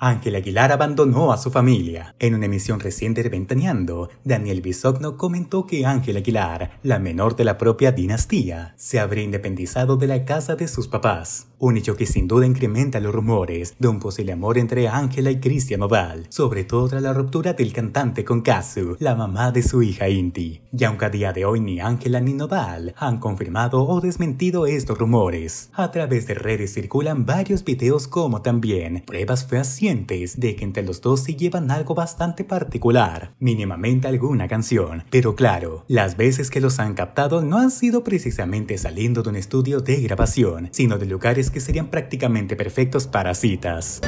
Ángel Aguilar abandonó a su familia. En una emisión reciente de Ventaneando, Daniel Bisogno comentó que Ángel Aguilar, la menor de la propia dinastía, se habría independizado de la casa de sus papás un hecho que sin duda incrementa los rumores de un posible amor entre Ángela y Cristian Oval, sobre todo tras la ruptura del cantante con Kazu, la mamá de su hija Inti. Y aunque a día de hoy ni Ángela ni Noval han confirmado o desmentido estos rumores, a través de redes circulan varios videos como también pruebas fehacientes de que entre los dos se llevan algo bastante particular, mínimamente alguna canción, pero claro, las veces que los han captado no han sido precisamente saliendo de un estudio de grabación, sino de lugares que serían prácticamente perfectos para citas.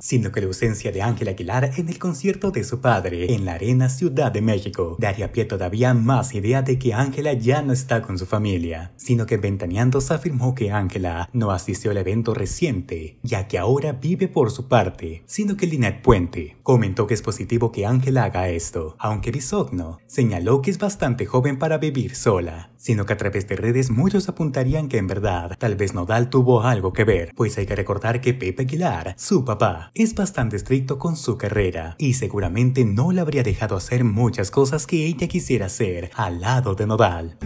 sino que la ausencia de Ángela Aguilar en el concierto de su padre en la Arena Ciudad de México daría pie todavía más idea de que Ángela ya no está con su familia, sino que Ventaneando afirmó que Ángela no asistió al evento reciente, ya que ahora vive por su parte, sino que Lynette Puente comentó que es positivo que Ángela haga esto, aunque Bisogno señaló que es bastante joven para vivir sola, sino que a través de redes muchos apuntarían que en verdad tal vez Nodal tuvo algo que ver, pues hay que recordar que Pepe Aguilar, su papá, es bastante estricto con su carrera y seguramente no le habría dejado hacer muchas cosas que ella quisiera hacer al lado de Nodal.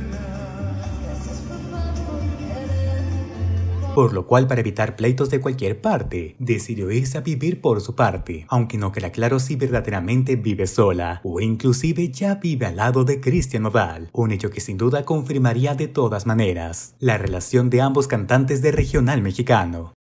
por lo cual para evitar pleitos de cualquier parte, decidió irse a vivir por su parte, aunque no queda claro si verdaderamente vive sola o inclusive ya vive al lado de Cristian Nodal, un hecho que sin duda confirmaría de todas maneras la relación de ambos cantantes de regional mexicano.